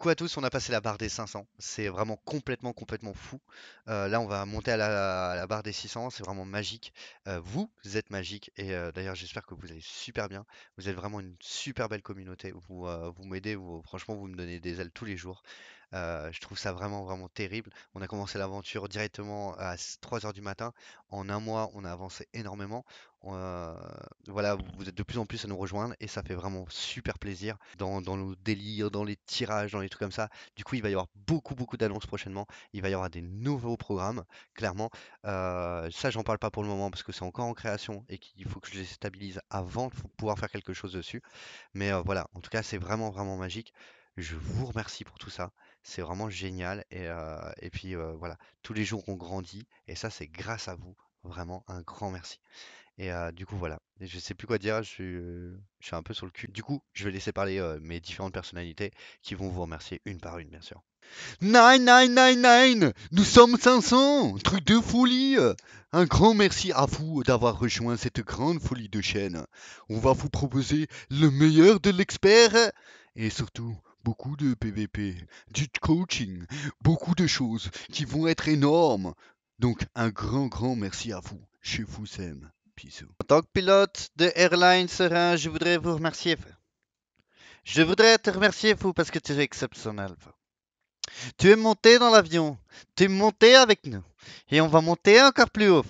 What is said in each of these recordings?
coucou à tous, on a passé la barre des 500. C'est vraiment complètement, complètement fou. Euh, là, on va monter à la, barre des 600. C'est vraiment magique. vous, euh, vous êtes magique. Et euh, d'ailleurs, j'espère que vous allez super bien. Vous êtes vraiment une super belle communauté. Vous, vous m'aidez. franchement, vous me donnez des ailes tous les jours. Euh, je trouve ça vraiment, vraiment terrible. On a commencé l'aventure directement à 3h du matin. En un mois, on a avancé énormément. Euh, voilà, vous êtes de plus en plus à nous rejoindre et ça fait vraiment super plaisir dans, nos délires, dans les tirages, dans les trucs comme ça. Du coup, il va y avoir beaucoup, beaucoup d'annonces prochainement. Il va y avoir des nouveaux programmes, clairement. Euh, ça, j'en parle pas pour le moment parce que c'est encore en création et qu'il faut que je les stabilise avant de pouvoir faire quelque chose dessus. Mais voilà, en tout cas, c'est vraiment, vraiment magique. Je vous remercie pour tout ça. C'est vraiment génial. Et, euh, et puis euh, voilà, tous les jours on grandit. Et ça, c'est grâce à vous. Vraiment, un grand merci. Et euh, du coup, voilà. je sais plus quoi dire. Je suis, un peu sur le cul. Du coup, je vais laisser parler mes différentes personnalités qui vont vous remercier une par une, bien sûr. nine Nous sommes 500 Truc de folie Un grand merci à vous d'avoir rejoint cette grande folie de chaîne. On va vous proposer le meilleur de l'expert et surtout beaucoup de PVP, du coaching, beaucoup de choses qui vont être énormes. Donc un grand, grand merci à vous. Je vous aime. Bisous. En tant que pilote de Airline Serein, je voudrais vous remercier. Je voudrais te remercier, vous, parce que tu es exceptionnel. Tu es monté dans l'avion, tu es monté avec nous, et on va monter encore plus haut.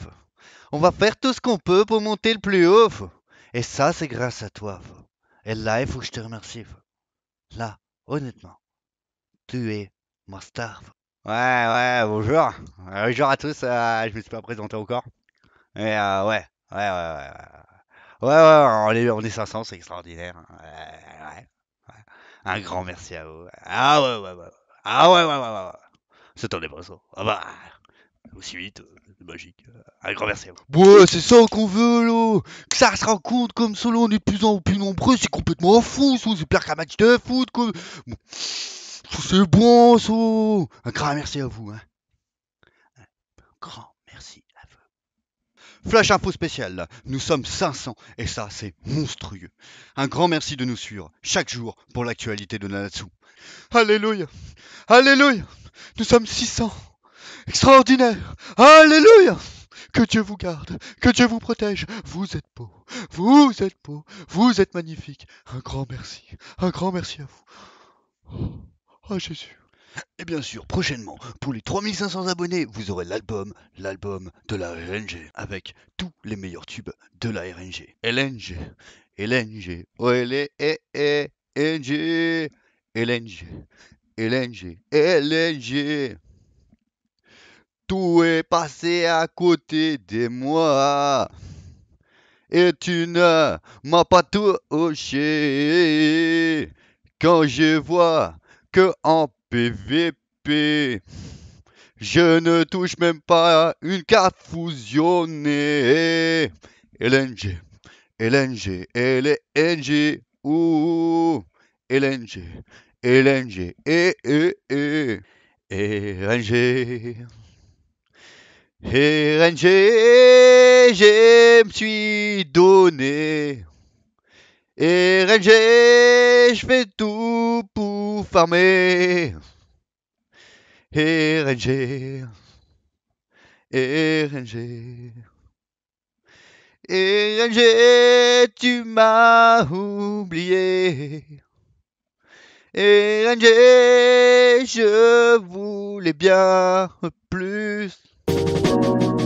On va faire tout ce qu'on peut pour monter le plus haut. Et ça, c'est grâce à toi. Et là, il faut que je te remercie. Là, honnêtement, tu es mon star. Ouais, ouais, bonjour. bonjour à tous. je je me suis pas présenté encore. Mais euh, ouais, ouais, ouais, ouais. Ouais, ouais, on est, on est 500, c'est extraordinaire. Ouais, ouais, Un grand merci à vous. Ah ouais, ouais, ouais. Ah ouais, ouais, ouais, ouais. ton pas Ah bah aussi vite, c'est euh, magique, Un euh, à vous. Ouais, c'est ça qu'on veut, là Que ça se raconte comme ça, on est plus en plus nombreux, c'est complètement fou, ça, c'est pire qu'un match de foot, C'est bon, ça Un grand merci à vous, hein Un grand merci à vous. Flash info spécial, nous sommes 500, et ça, c'est monstrueux. Un grand merci de nous suivre, chaque jour, pour l'actualité de Nanatsu. Alléluia Alléluia Nous sommes 600 extraordinaire. Alléluia. Que Dieu vous garde, que Dieu vous protège. Vous êtes beau, vous êtes beau, vous êtes magnifique. Un grand merci, un grand merci à vous. Oh, Jésus. Et bien sûr, prochainement, pour les 3500 abonnés, vous aurez l'album, l'album de la RNG, avec tous les meilleurs tubes de la RNG. LNG, LNG, e, e, e, LNG, LNG, LNG, LNG, LNG tout est passé à côté de moi. Et tu ne m'as pas touché quand je vois que en PVP, je ne touche même pas une carte fusionnée. LNG, LNG, LNG, ou LNG, LNG, LNG. E, e, e, RNG, je me suis donné. RNG, je fais tout pour farmer. RNG, RNG. RNG, tu m'as oublié. RNG, je voulais bien plus. thank you